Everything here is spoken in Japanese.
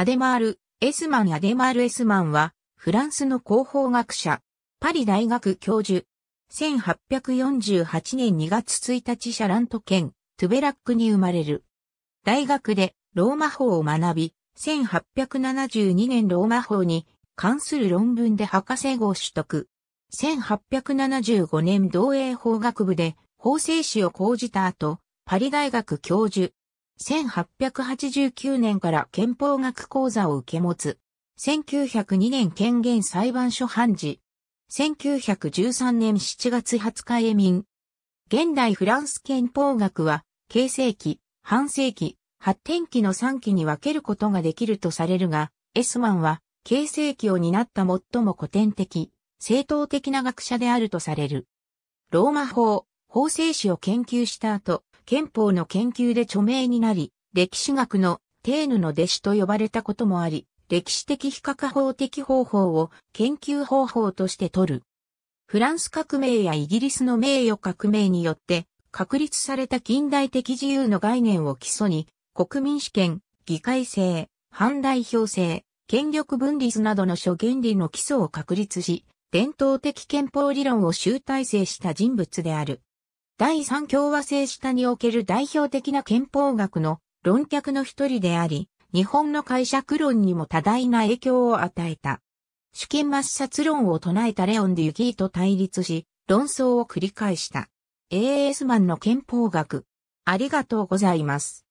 アデマール、エスマン・アデマール・エスマンは、フランスの広報学者、パリ大学教授。1848年2月1日シャラント県、トゥベラックに生まれる。大学でローマ法を学び、1872年ローマ法に関する論文で博士号取得。1875年同英法学部で法制史を講じた後、パリ大学教授、1889年から憲法学講座を受け持つ。1902年権限裁判所判事。1913年7月20日へ民。現代フランス憲法学は、形成期、半世紀、発展期の3期に分けることができるとされるが、エスマンは、形成期を担った最も古典的、正当的な学者であるとされる。ローマ法、法制史を研究した後、憲法の研究で著名になり、歴史学のテーヌの弟子と呼ばれたこともあり、歴史的非核法的方法を研究方法として取る。フランス革命やイギリスの名誉革命によって確立された近代的自由の概念を基礎に、国民主権、議会制、反代表制、権力分立などの諸原理の基礎を確立し、伝統的憲法理論を集大成した人物である。第三共和制下における代表的な憲法学の論客の一人であり、日本の解釈論にも多大な影響を与えた。主権抹殺論を唱えたレオン・デュギーと対立し、論争を繰り返した。AS マンの憲法学。ありがとうございます。